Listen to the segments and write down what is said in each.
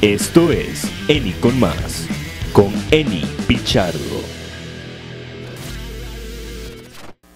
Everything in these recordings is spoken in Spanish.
Esto es Eni con más, con Eni Pichardo.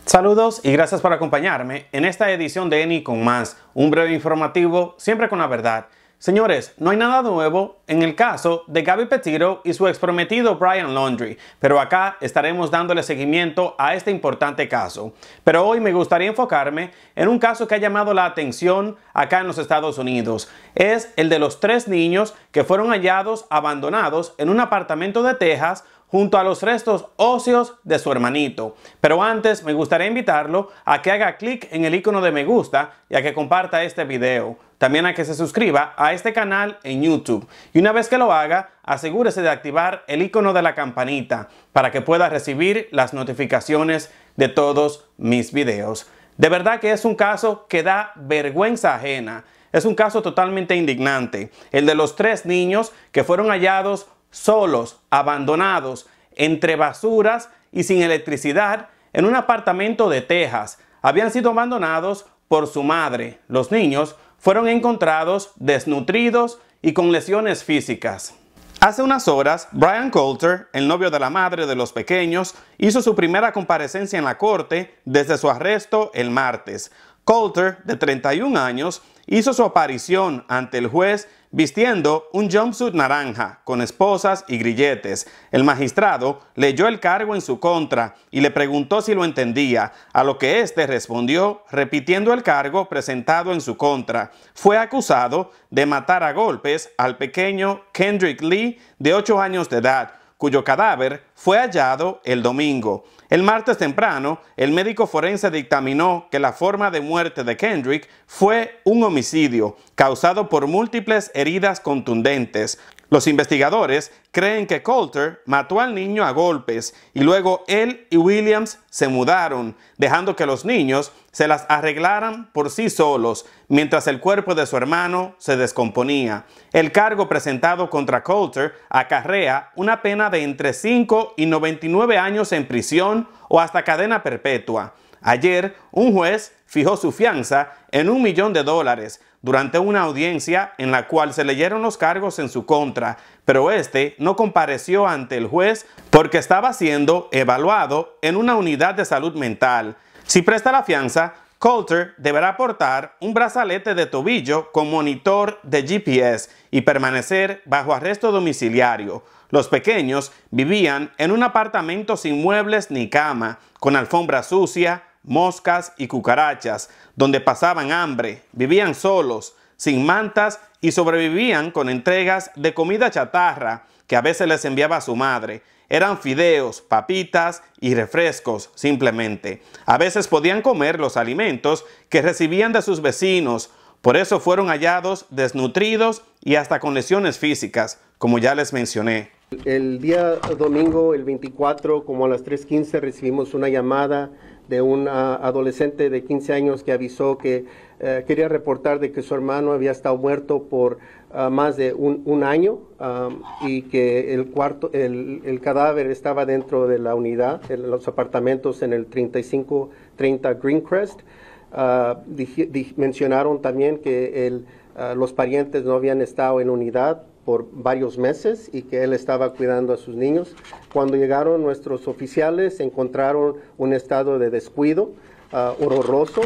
Saludos y gracias por acompañarme en esta edición de Eni con más, un breve informativo siempre con la verdad Señores, no hay nada nuevo en el caso de Gaby Petito y su exprometido Brian Laundry, pero acá estaremos dándole seguimiento a este importante caso. Pero hoy me gustaría enfocarme en un caso que ha llamado la atención acá en los Estados Unidos. Es el de los tres niños que fueron hallados abandonados en un apartamento de Texas junto a los restos óseos de su hermanito. Pero antes me gustaría invitarlo a que haga clic en el icono de me gusta y a que comparta este video también a que se suscriba a este canal en YouTube. Y una vez que lo haga, asegúrese de activar el icono de la campanita para que pueda recibir las notificaciones de todos mis videos. De verdad que es un caso que da vergüenza ajena. Es un caso totalmente indignante, el de los tres niños que fueron hallados solos, abandonados, entre basuras y sin electricidad en un apartamento de Texas. Habían sido abandonados por su madre. Los niños fueron encontrados desnutridos y con lesiones físicas. Hace unas horas, Brian Coulter, el novio de la madre de los pequeños, hizo su primera comparecencia en la corte desde su arresto el martes. Coulter, de 31 años, hizo su aparición ante el juez vistiendo un jumpsuit naranja con esposas y grilletes. El magistrado leyó el cargo en su contra y le preguntó si lo entendía, a lo que éste respondió repitiendo el cargo presentado en su contra. Fue acusado de matar a golpes al pequeño Kendrick Lee de 8 años de edad cuyo cadáver fue hallado el domingo. El martes temprano, el médico forense dictaminó que la forma de muerte de Kendrick fue un homicidio causado por múltiples heridas contundentes, los investigadores creen que Coulter mató al niño a golpes y luego él y Williams se mudaron, dejando que los niños se las arreglaran por sí solos mientras el cuerpo de su hermano se descomponía. El cargo presentado contra Coulter acarrea una pena de entre 5 y 99 años en prisión o hasta cadena perpetua. Ayer, un juez fijó su fianza en un millón de dólares, durante una audiencia en la cual se leyeron los cargos en su contra, pero este no compareció ante el juez porque estaba siendo evaluado en una unidad de salud mental. Si presta la fianza, Coulter deberá portar un brazalete de tobillo con monitor de GPS y permanecer bajo arresto domiciliario. Los pequeños vivían en un apartamento sin muebles ni cama, con alfombra sucia, moscas y cucarachas, donde pasaban hambre, vivían solos, sin mantas y sobrevivían con entregas de comida chatarra que a veces les enviaba su madre. Eran fideos, papitas y refrescos simplemente. A veces podían comer los alimentos que recibían de sus vecinos, por eso fueron hallados desnutridos y hasta con lesiones físicas, como ya les mencioné. El día domingo, el 24, como a las 3.15, recibimos una llamada de un ah, adolescente de 15 años que avisó que eh, quería reportar de que su hermano había estado muerto por ah, más de un, año y que el, cuarto, el, cadáver estaba dentro de la unidad, en los apartamentos en el 3530 Greencrest. Ah, mencionaron también que el, los parientes no habían estado en unidad por varios meses y que él estaba cuidando a sus niños. Cuando llegaron nuestros oficiales encontraron un estado de descuido ah, horroroso.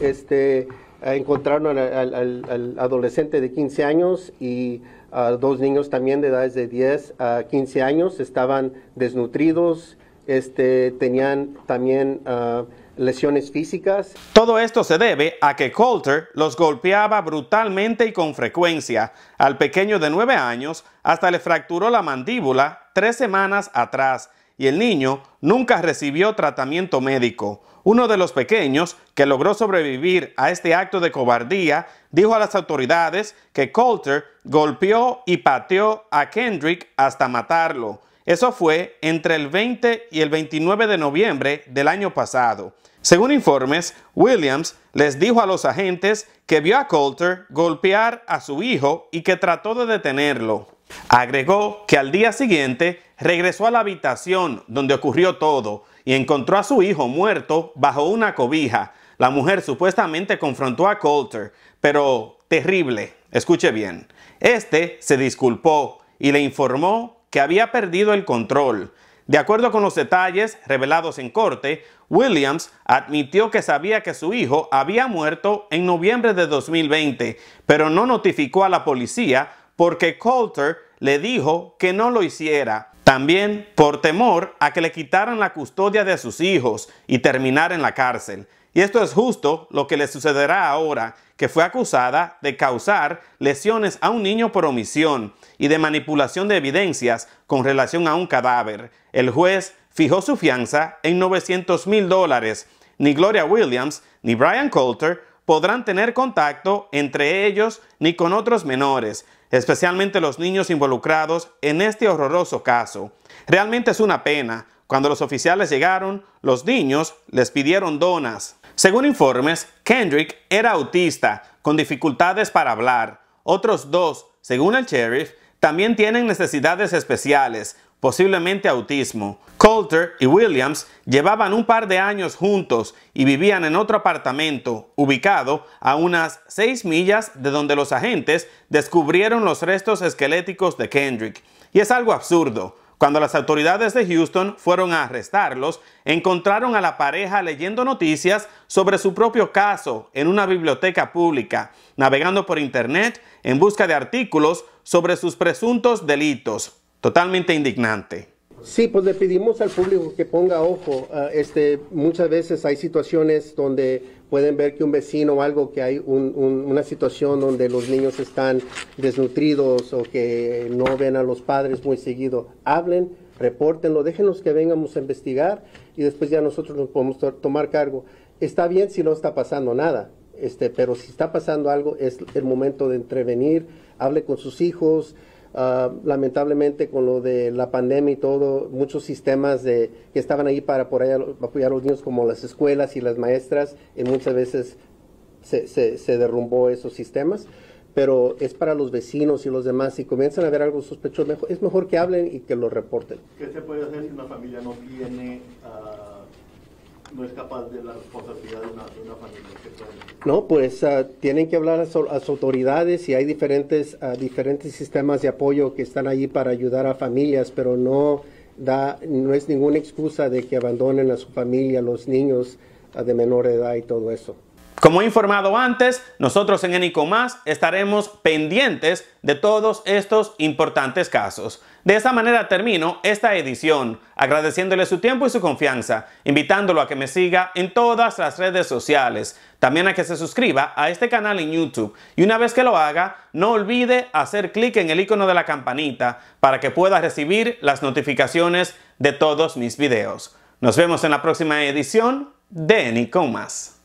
Este, eh, encontraron al, adolescente de 15 años y a ah, dos niños también de edades de 10 a 15 años. Estaban desnutridos, este, tenían también... Ah, lesiones físicas. Todo esto se debe a que Coulter los golpeaba brutalmente y con frecuencia. Al pequeño de 9 años hasta le fracturó la mandíbula tres semanas atrás y el niño nunca recibió tratamiento médico. Uno de los pequeños que logró sobrevivir a este acto de cobardía dijo a las autoridades que Coulter golpeó y pateó a Kendrick hasta matarlo. Eso fue entre el 20 y el 29 de noviembre del año pasado. Según informes, Williams les dijo a los agentes que vio a Coulter golpear a su hijo y que trató de detenerlo. Agregó que al día siguiente regresó a la habitación donde ocurrió todo y encontró a su hijo muerto bajo una cobija. La mujer supuestamente confrontó a Coulter, pero terrible, escuche bien. Este se disculpó y le informó que había perdido el control. De acuerdo con los detalles revelados en corte, Williams admitió que sabía que su hijo había muerto en noviembre de 2020, pero no notificó a la policía porque Coulter le dijo que no lo hiciera. También por temor a que le quitaran la custodia de sus hijos y terminar en la cárcel. Y esto es justo lo que le sucederá ahora que fue acusada de causar lesiones a un niño por omisión y de manipulación de evidencias con relación a un cadáver. El juez fijó su fianza en 900 mil dólares. Ni Gloria Williams ni Brian Coulter podrán tener contacto entre ellos ni con otros menores, especialmente los niños involucrados en este horroroso caso. Realmente es una pena. Cuando los oficiales llegaron, los niños les pidieron donas. Según informes, Kendrick era autista, con dificultades para hablar. Otros dos, según el sheriff, también tienen necesidades especiales, posiblemente autismo. Coulter y Williams llevaban un par de años juntos y vivían en otro apartamento, ubicado a unas seis millas de donde los agentes descubrieron los restos esqueléticos de Kendrick. Y es algo absurdo, cuando las autoridades de Houston fueron a arrestarlos, encontraron a la pareja leyendo noticias sobre su propio caso en una biblioteca pública, navegando por internet en busca de artículos sobre sus presuntos delitos. Totalmente indignante. Sí, pues le pedimos al público que ponga ojo. Ah, este, muchas veces hay situaciones donde pueden ver que un vecino o algo, que hay una situación donde los niños están desnutridos o que no ven a los padres muy seguido, hablen, repórtenlo, déjenos que vengamos a investigar y después ya nosotros nos podemos tomar cargo. Está bien si no está pasando nada, este, pero si está pasando algo es el momento de intervenir hable con sus hijos, Ah, lamentablemente con lo de la pandemia y todo, muchos sistemas de, que estaban ahí para por allá, apoyar a los niños, como las escuelas y las maestras, y muchas veces se, derrumbó esos sistemas. Pero es para los vecinos y los demás. Si comienzan a ver algo sospechoso, es mejor que hablen y que lo reporten. ¿Qué se puede hacer si una familia no tiene no es capaz de la responsabilidad de una, familia sexual. No, pues ah, tienen que hablar a, las autoridades y hay diferentes, ah, diferentes sistemas de apoyo que están allí para ayudar a familias, pero no, da, no es ninguna excusa de que abandonen a su familia, los niños ah, de menor edad y todo eso. Como he informado antes, nosotros en Enicomás estaremos pendientes de todos estos importantes casos. De esa manera termino esta edición, agradeciéndole su tiempo y su confianza, invitándolo a que me siga en todas las redes sociales, también a que se suscriba a este canal en YouTube y una vez que lo haga, no olvide hacer clic en el icono de la campanita para que pueda recibir las notificaciones de todos mis videos. Nos vemos en la próxima edición de Enicomás.